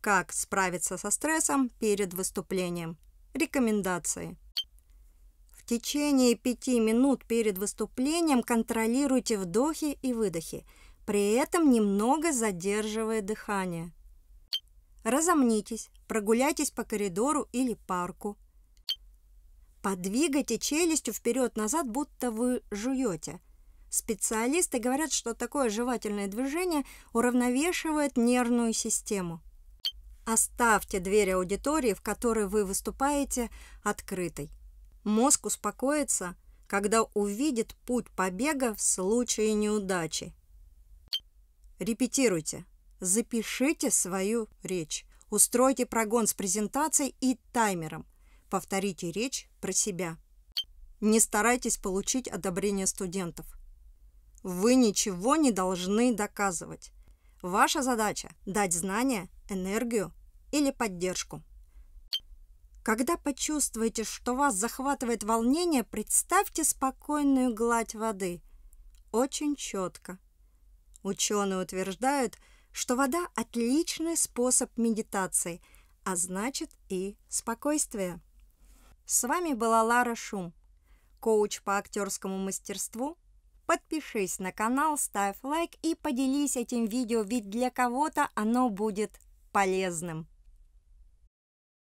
Как справиться со стрессом перед выступлением. Рекомендации. В течение пяти минут перед выступлением контролируйте вдохи и выдохи, при этом немного задерживая дыхание. Разомнитесь, прогуляйтесь по коридору или парку. Подвигайте челюстью вперед-назад, будто вы жуете – Специалисты говорят, что такое жевательное движение уравновешивает нервную систему. Оставьте дверь аудитории, в которой вы выступаете, открытой. Мозг успокоится, когда увидит путь побега в случае неудачи. Репетируйте. Запишите свою речь. Устройте прогон с презентацией и таймером. Повторите речь про себя. Не старайтесь получить одобрение студентов. Вы ничего не должны доказывать. Ваша задача – дать знания, энергию, или поддержку. Когда почувствуете, что вас захватывает волнение, представьте спокойную гладь воды. Очень четко. Ученые утверждают, что вода – отличный способ медитации, а значит и спокойствие. С вами была Лара Шум, коуч по актерскому мастерству. Подпишись на канал, ставь лайк и поделись этим видео, ведь для кого-то оно будет полезным.